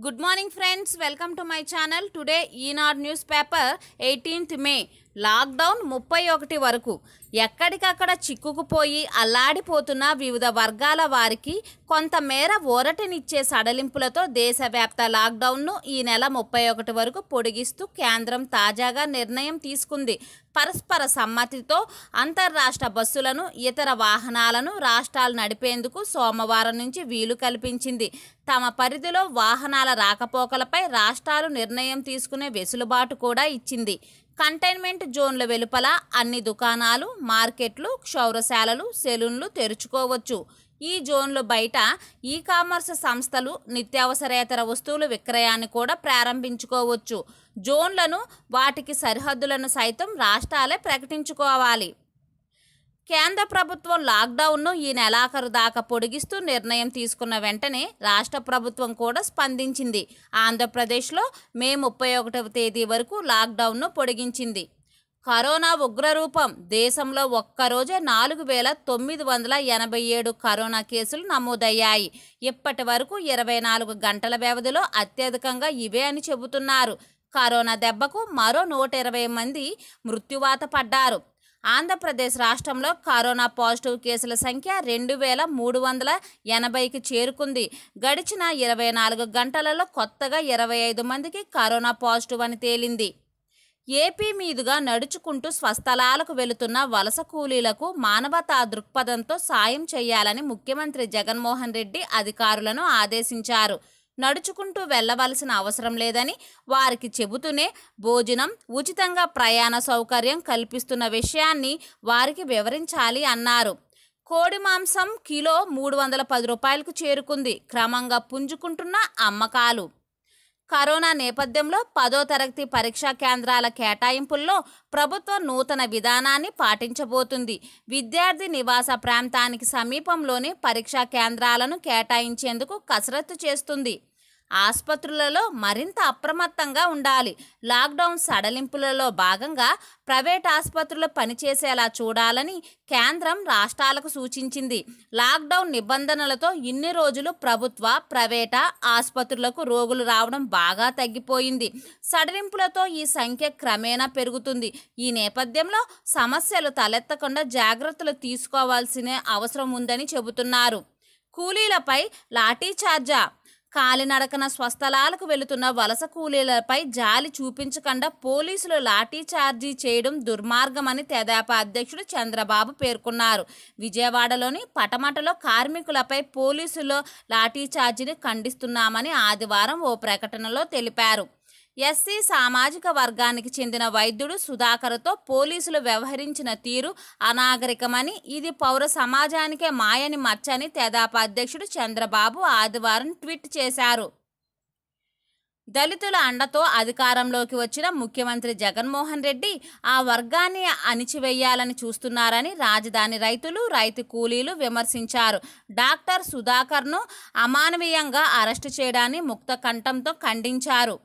Good morning friends, welcome to my channel. Today, in our newspaper, 18th May. Lockdown ముప్పై ఒకటి వరకు ఎక్కడికక్కడ చిక్కుకుపోయి అల్లాడిపోతున్న వివిధ వర్గాల వారికి కొంతమేర ఊరటనిచ్చే సడలింపులతో దేశవ్యాప్త లాక్డౌన్ను ఈ నెల ముప్పై ఒకటి వరకు పొడిగిస్తూ కేంద్రం తాజాగా నిర్ణయం తీసుకుంది పరస్పర సమ్మతితో అంతర్రాష్ట్ర బస్సులను ఇతర వాహనాలను రాష్ట్రాలు నడిపేందుకు సోమవారం నుంచి వీలు కల్పించింది తమ పరిధిలో వాహనాల రాకపోకలపై రాష్ట్రాలు నిర్ణయం తీసుకునే వెసులుబాటు కూడా ఇచ్చింది కంటైన్మెంట్ జోన్ల వెలుపల అన్ని దుకాణాలు మార్కెట్లు క్షౌరశాలలు సెలూన్లు తెరుచుకోవచ్చు ఈ జోన్లు బయట ఈ కామర్స్ సంస్థలు నిత్యావసరేతర వస్తువుల విక్రయాన్ని కూడా ప్రారంభించుకోవచ్చు జోన్లను వాటికి సరిహద్దులను సైతం రాష్ట్రాలే ప్రకటించుకోవాలి కేంద్ర ప్రభుత్వం లాక్డౌన్ను ఈ నెలాఖరు దాకా పొడిగిస్తూ నిర్ణయం తీసుకున్న వెంటనే రాష్ట్ర ప్రభుత్వం కూడా స్పందించింది ఆంధ్రప్రదేశ్లో మే ముప్పై ఒకటవ తేదీ వరకు లాక్డౌన్ను పొడిగించింది కరోనా ఉగ్రరూపం దేశంలో ఒక్కరోజే నాలుగు వేల తొమ్మిది వందల ఎనభై ఏడు కరోనా కేసులు నమోదయ్యాయి ఇప్పటి వరకు ఇరవై నాలుగు గంటల వ్యవధిలో అత్యధికంగా ఇవే అని చెబుతున్నారు కరోనా దెబ్బకు మరో నూట ఇరవై మంది మృత్యువాత పడ్డారు ఆంధ్రప్రదేశ్ రాష్ట్రంలో కరోనా పాజిటివ్ కేసుల సంఖ్య రెండు వేల మూడు వందల ఎనభైకి చేరుకుంది గడిచిన ఇరవై నాలుగు గంటలలో కొత్తగా ఇరవై ఐదు మందికి కరోనా పాజిటివ్ అని తేలింది ఏపీ మీదుగా నడుచుకుంటూ స్వస్థలాలకు వెళుతున్న వలస కూలీలకు మానవతా దృక్పథంతో సాయం చేయాలని ముఖ్యమంత్రి జగన్మోహన్ రెడ్డి అధికారులను ఆదేశించారు నడుచుకుంటూ వెళ్లవలసిన అవసరం లేదని వారికి చెబుతూనే భోజనం ఉచితంగా ప్రయాణ సౌకర్యం కల్పిస్తున్న విషయాన్ని వారికి వివరించాలి అన్నారు కోడి మాంసం కిలో మూడు వందల పది రూపాయలకు చేరుకుంది క్రమంగా పుంజుకుంటున్న అమ్మకాలు కరోనా నేపథ్యంలో పదో తరగతి పరీక్షా కేంద్రాల కేటాయింపుల్లో ప్రభుత్వం నూతన విధానాన్ని పాటించబోతుంది విద్యార్థి నివాస ప్రాంతానికి సమీపంలోనే పరీక్షా కేంద్రాలను కేటాయించేందుకు కసరత్తు చేస్తుంది ఆసుపత్రులలో మరింత అప్రమత్తంగా ఉండాలి లాక్డౌన్ సడలింపులలో భాగంగా ప్రైవేట్ ఆసుపత్రులు పనిచేసేలా చూడాలని కేంద్రం రాష్ట్రాలకు సూచించింది లాక్డౌన్ నిబంధనలతో ఇన్ని రోజులు ప్రభుత్వ ప్రైవేట ఆసుపత్రులకు రోగులు రావడం బాగా తగ్గిపోయింది సడలింపులతో ఈ సంఖ్య క్రమేణా పెరుగుతుంది ఈ నేపథ్యంలో సమస్యలు తలెత్తకుండా జాగ్రత్తలు తీసుకోవాల్సిన అవసరం ఉందని చెబుతున్నారు కూలీలపై లాఠీచార్జా కాలినడకన స్వస్థలాలకు వెళుతున్న వలస కూలీలపై జాలి చూపించకుండా పోలీసులు లాఠీచార్జీ చేయడం దుర్మార్గమని తెదేప అధ్యక్షుడు చంద్రబాబు పేర్కొన్నారు విజయవాడలోని పటమటలో కార్మికులపై పోలీసులు లాఠీచార్జీని ఖండిస్తున్నామని ఆదివారం ఓ ప్రకటనలో తెలిపారు ఎస్సీ సామాజిక వర్గానికి చెందిన వైద్యుడు సుధాకర్తో పోలీసులు వ్యవహరించిన తీరు అనాగరికమని ఇది పౌర సమాజానికే మాయని మర్చని తెదాప అధ్యక్షుడు చంద్రబాబు ఆదివారం ట్వీట్ చేశారు దళితుల అండతో అధికారంలోకి వచ్చిన ముఖ్యమంత్రి జగన్మోహన్ రెడ్డి ఆ వర్గాన్ని అణిచివేయాలని చూస్తున్నారని రాజధాని రైతులు రైతు కూలీలు విమర్శించారు డాక్టర్ సుధాకర్ను అమానవీయంగా అరెస్టు చేయడాన్ని ముక్త కంఠంతో ఖండించారు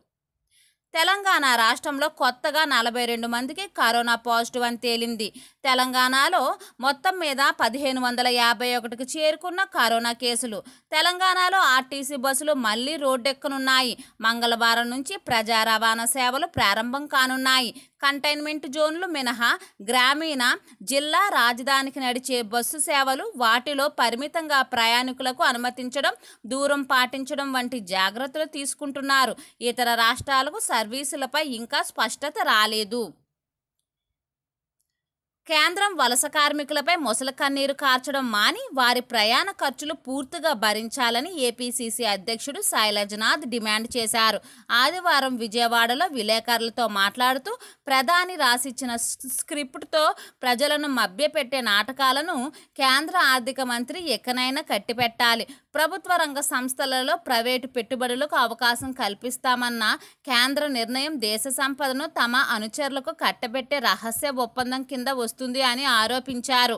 తెలంగాణ రాష్ట్రంలో కొత్తగా నలభై రెండు మందికి కరోనా పాజిటివ్ అని తేలింది తెలంగాణలో మొత్తం మీద పదిహేను వందల యాభై ఒకటికి చేరుకున్న కరోనా కేసులు తెలంగాణలో ఆర్టీసీ బస్సులు మళ్లీ రోడ్డెక్కనున్నాయి మంగళవారం నుంచి ప్రజా రవాణా సేవలు ప్రారంభం కానున్నాయి కంటైన్మెంట్ జోన్లు మినహా గ్రామీణ జిల్లా రాజధానికి నడిచే బస్సు సేవలు వాటిలో పరిమితంగా ప్రయాణికులకు అనుమతించడం దూరం పాటించడం వంటి జాగ్రత్తలు తీసుకుంటున్నారు ఇతర రాష్ట్రాలకు సర్వీసులపై ఇంకా స్పష్టత రాలేదు కేంద్రం వలస కార్మికులపై మొసలి కన్నీరు కార్చడం మాని వారి ప్రయాణ ఖర్చులు పూర్తిగా భరించాలని ఏపీసీసీ అధ్యక్షుడు శైలజనాథ్ డిమాండ్ చేశారు ఆదివారం విజయవాడలో విలేకరులతో మాట్లాడుతూ ప్రధాని రాసిచ్చిన స్క్రిప్ట్తో ప్రజలను మభ్యపెట్టే నాటకాలను కేంద్ర ఆర్థిక మంత్రి ఎక్కనైనా కట్టిపెట్టాలి ప్రభుత్వ రంగ సంస్థలలో ప్రైవేటు పెట్టుబడులకు అవకాశం కల్పిస్తామన్న కేంద్ర నిర్ణయం దేశ సంపదను తమ అనుచరులకు కట్టబెట్టే రహస్య ఒప్పందం కింద వస్తుంది వస్తుంది అని ఆరోపించారు